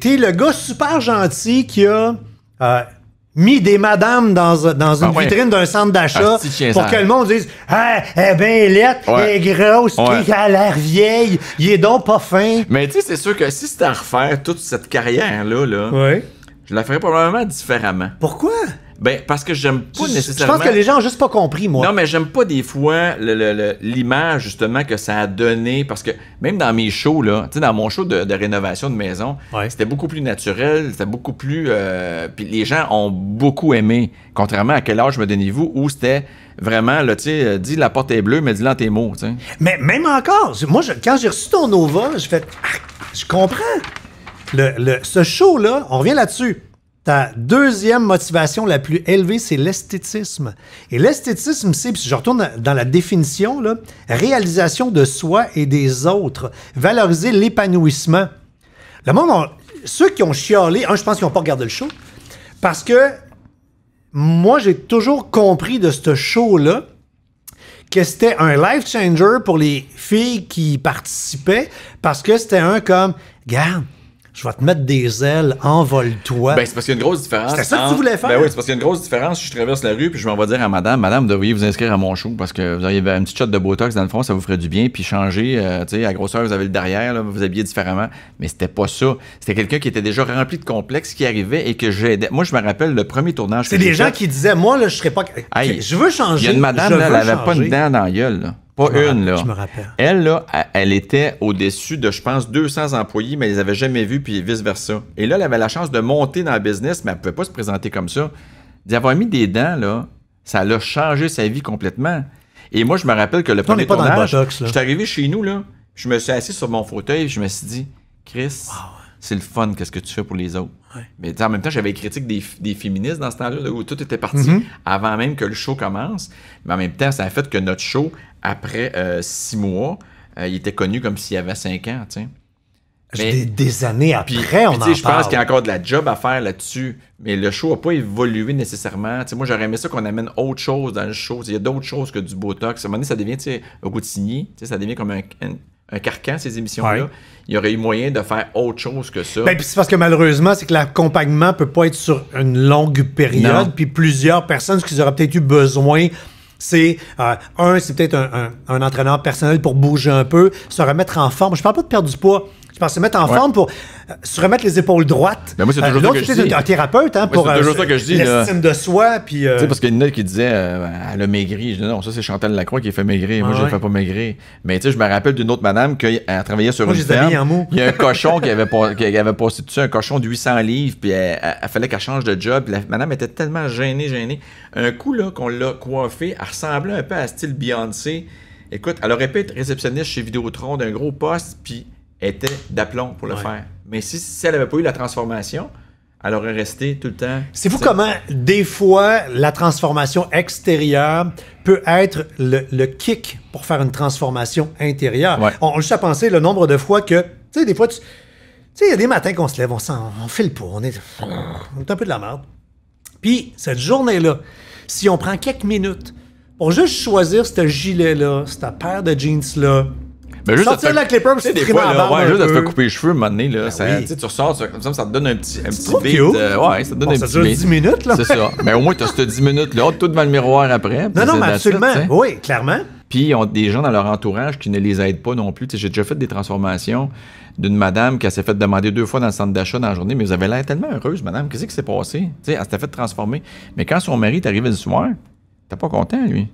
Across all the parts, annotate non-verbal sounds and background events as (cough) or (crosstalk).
T'es le gars super gentil qui a euh, mis des madames dans, une ben vitrine d'un centre d'achat ah, pour que le monde dise Ah, elle est bien elle est grosse, elle a l'air vieille, il est donc pas fin. Mais tu sais, c'est sûr que si c'était à refaire toute cette carrière-là, là, je la ferais probablement différemment. Pourquoi? Ben, parce que j'aime pas nécessairement. Je pense que les gens n'ont juste pas compris, moi. Non, mais j'aime pas des fois l'image, justement, que ça a donné. Parce que même dans mes shows, là, tu sais, dans mon show de, rénovation de maison, c'était beaucoup plus naturel, c'était beaucoup plus. Euh, puis les gens ont beaucoup aimé. Contrairement à quel âge me donnez-vous où c'était vraiment, là, tu sais, euh, dis la porte est bleue, mais dis-la tes mots, tu sais. Mais même encore, moi, je, quand j'ai reçu ton Nova, j'ai fait, ah, je comprends. le, ce show-là, on revient là-dessus. Ta deuxième motivation la plus élevée, c'est l'esthétisme. Et l'esthétisme, c'est, puis je retourne dans la définition, là, réalisation de soi et des autres, valoriser l'épanouissement. Le monde, ceux qui ont chiolé, un, je pense qu'ils n'ont pas regardé le show, parce que moi, j'ai toujours compris de ce show-là que c'était un life changer pour les filles qui participaient, parce que c'était un comme, garde, je vais te mettre des ailes, envole-toi. Ben, c'est parce qu'il y a une grosse différence. C'était ça que tu voulais faire? Ben oui, c'est parce qu'il y a une grosse différence. Je traverse la rue, puis je m'en vais dire à madame, madame, devriez vous inscrire à mon show parce que vous avez un petit shot de Botox dans le fond, ça vous ferait du bien, puis changer, euh, tu sais, à grosseur, vous avez le derrière, là, vous vous habillez différemment. Mais c'était pas ça. C'était quelqu'un qui était déjà rempli de complexes, qui arrivait et que j'aidais. Moi, je me rappelle le premier tournage. C'est des gens qui disaient, moi, là, je serais pas. je veux changer. Il y a une madame, là, elle avait pas une dent dans gueule, là. Pas une, là. Je me rappelle. Elle, là, elle était au-dessus de, je pense, 200 employés, mais elle les avait jamais vu puis vice-versa. Et là, elle avait la chance de monter dans le business, mais elle pouvait pas se présenter comme ça. D'y avoir mis des dents, là, ça l'a changé sa vie complètement. Et moi, je me rappelle que le premier pas je suis arrivé chez nous, là, je me suis assis sur mon fauteuil, et je me suis dit, Chris, hein. c'est le fun, qu'est-ce que tu fais pour les autres. Mais en même temps, j'avais critique des, des, féministes dans ce temps-là, où tout était parti mm-hmm. avant même que le show commence. Mais en même temps, ça a fait que notre show après euh, six mois, euh, il était connu comme s'il avait cinq ans, tu des, années après, puis, on puis, Je pense qu'il y a encore de la job à faire là-dessus, mais le show n'a pas évolué nécessairement. moi, j'aurais aimé ça qu'on amène autre chose dans le show. Il y a d'autres choses que du Botox. À un moment donné, ça devient routinier, ça devient comme un, un, carcan, ces émissions-là. Il y aurait eu moyen de faire autre chose que ça. Ben, parce que malheureusement, c'est que l'accompagnement peut pas être sur une longue période, puis plusieurs personnes, ce qu'ils auraient peut-être eu besoin c'est euh, un, c'est peut-être un, un, entraîneur personnel pour bouger un peu, se remettre en forme. Je parle pas de perdre du poids je pense, se mettre en forme pour euh, se remettre les épaules droites. Mais ben, moi, c'est euh, je un thérapeute hein, pour euh, l'estime de soi. Puis, Tu sais, parce qu'il y en a qui disait elle a maigri. Je dis non, ça, c'est Chantal Lacroix qui a fait maigrir. moi, je ne fais pas maigrir. Mais tu sais, je me rappelle d'une autre madame qui a travaillé sur une Il y a un (laughs) cochon qui avait, posté avait dessus, un cochon de 800 livres. Puis elle, fallait qu'elle change de job. la madame était tellement gênée, gênée. Un coup, là, qu'on l'a coiffée, elle ressemblait un peu à style Beyoncé. Écoute, elle aurait pu être réceptionniste chez Vidéotron d'un gros poste, puis était d'aplomb pour le faire. Mais si, elle n'avait pas eu la transformation, elle aurait resté tout le temps. C'est vous comment, des fois, la transformation extérieure peut être le, kick pour faire une transformation intérieure. On, a juste à penser le nombre de fois que, tu sais, des fois, tu sais, il y a des matins qu'on se lève, on, on file pas, on est, on est un peu de la merde. Puis, cette journée-là, si on prend quelques minutes pour juste choisir ce gilet-là, cette paire de jeans-là, mais ben, juste Sortir la clipper des couper les cheveux, un là, ben tu ressors, ça, te donne un petit, un euh, ouais, ça donne ça dure 10 minutes, là. C'est ça. Mais au moins, tu as ces 10 minutes, là, tout devant le miroir après. Non, non, mais absolument. oui, clairement. Puis, ils ont des gens dans leur entourage qui ne les aident pas non plus. J'ai déjà fait des transformations d'une madame qui s'est fait demander deux fois dans le centre d'achat dans la journée, mais vous avez l'air tellement heureuse, madame, qu'est-ce qui s'est passé? elle s'était fait transformer. Mais quand son mari est arrivé le soir, t'es pas content, lui.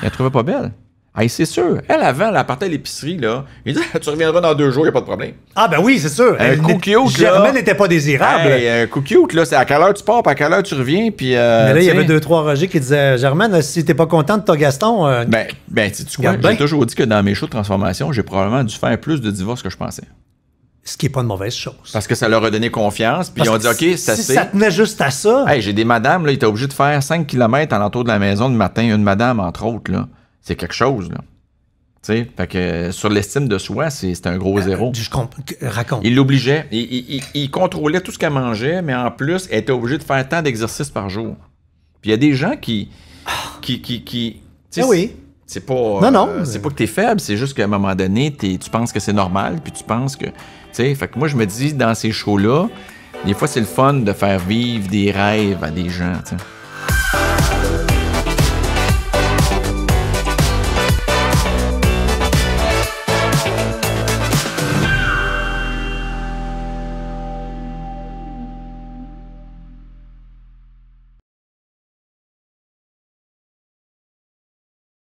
Il la trouvait pas belle. Hey, c'est sûr. Elle, avant, elle partait à l'épicerie, là. Il dit (laughs) tu reviendras dans deux jours, il n'y a pas de problème. Ah, ben oui, c'est sûr. Un cookie out. Germaine n'était pas désirable. Hey, un cookie out, là. C'est à quelle heure tu pars, à quelle heure tu reviens, puis. Euh, Mais là, il y avait deux, trois Roger qui disaient, Germaine, si t'es pas contente de ton Gaston. Euh, ben, ben, tu quoi, j'ai toujours dit que dans mes shows de transformation, j'ai probablement dû faire plus de divorces que je pensais. Ce qui n'est pas une mauvaise chose. Parce que ça leur a donné confiance, puis ils ont dit, OK, ça si c'est. ça tenait juste à ça. Hey, j'ai des madames, là, ils étaient obligés de faire 5 km à l'entour de la maison le matin, une madame, entre autres, là c'est quelque chose, là. fait que euh, sur l'estime de soi, c'est un gros euh, zéro. Je euh, raconte. Il l'obligeait. Il, il, contrôlait tout ce qu'elle mangeait, mais en plus, elle était obligée de faire tant d'exercices par jour. Puis il y a des gens qui. qui, qui, ah oui. C'est pas. Non, non. c'est pas que t'es faible, c'est juste qu'à un moment donné, tu penses que c'est normal, puis tu penses que. T'sais, fait que moi, je me dis, dans ces shows-là, des fois, c'est le fun de faire vivre des rêves à des gens,